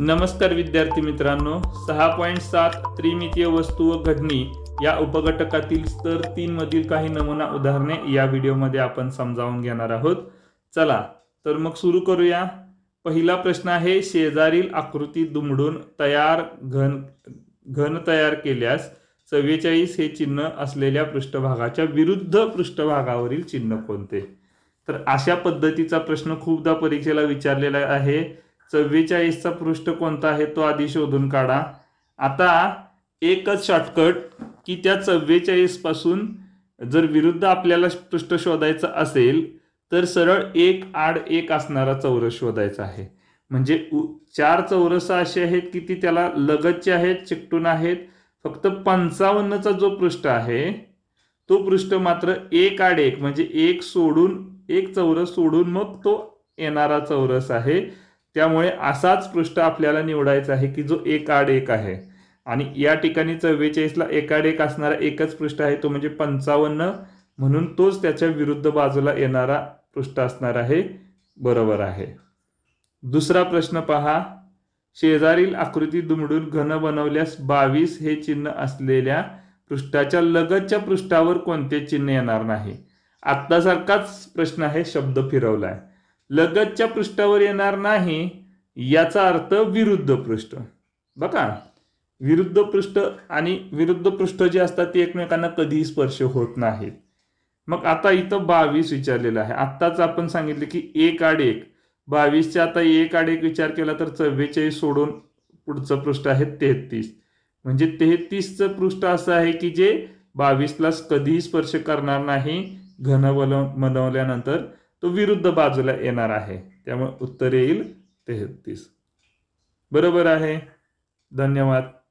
नमस्कार विद्यार्थी मित्रांनो सहा पॉईंट सात त्रिमितीय वस्तू व घडणी या उपघटकातील स्तर तीन मधील काही नमुना उदाहरणे या व्हिडिओमध्ये आपण समजावून घेणार आहोत चला तर मग सुरू करूया पहिला प्रश्न आहे शेजारील आकृती दुमडून तयार घन घन तयार केल्यास चव्वेचाळीस हे चिन्ह असलेल्या पृष्ठभागाच्या विरुद्ध पृष्ठभागावरील चिन्ह कोणते तर अशा पद्धतीचा प्रश्न खूपदा परीक्षेला विचारलेला आहे चव्वेचाळीसचा पृष्ठ कोणता आहे तो आधी शोधून काढा आता एकच शॉर्टकट की त्या चव्वेचाळीसपासून जर विरुद्ध आपल्याला पृष्ठ शोधायचं असेल तर सरळ एक आड एक असणारा चौरस शोधायचा आहे म्हणजे चार चौरस असे आहेत की ती त्याला लगतचे आहेत चिकटून आहेत फक्त पंचावन्नचा जो पृष्ठ आहे तो पृष्ठ मात्र एक आड एक म्हणजे एक सोडून एक चौरस सोडून मग तो येणारा चौरस आहे त्यामुळे असाच पृष्ठ आपल्याला निवडायचा आहे की जो एक आड एक आहे आणि या ठिकाणी चव्वेचाळीसला आड एक असणारा एकच पृष्ठ आहे तो म्हणजे पंचावन्न म्हणून तोच त्याच्या विरुद्ध बाजूला येणारा पृष्ठ असणार आहे बरोबर आहे दुसरा प्रश्न पहा शेजारील आकृती दुमडून घन बनवल्यास बावीस हे चिन्ह असलेल्या पृष्ठाच्या लगतच्या पृष्ठावर कोणते चिन्ह येणार नाही आत्तासारखाच प्रश्न आहे शब्द फिरवलाय लगतच्या पृष्ठावर येणार नाही याचा अर्थ विरुद्ध पृष्ठ बघा विरुद्ध पृष्ठ आणि विरुद्ध पृष्ठ जे असतात ते एकमेकांना कधीही स्पर्श होत नाहीत मग आता इथं बावीस विचारलेलं आहे आत्ताच आपण सांगितलं की एक आड एक बावीसचे आता एक आड एक विचार केला तर चव्वेचाळीस सोडून पुढचं पृष्ठ आहे तेहतीस म्हणजे तेहतीसचं पृष्ठ असं आहे की जे बावीसला कधीही स्पर्श करणार नाही घन मनवल्यानंतर तो विरुद्ध बाजूला येणार आहे त्यामुळे उत्तर येईल तेहतीस बरोबर आहे धन्यवाद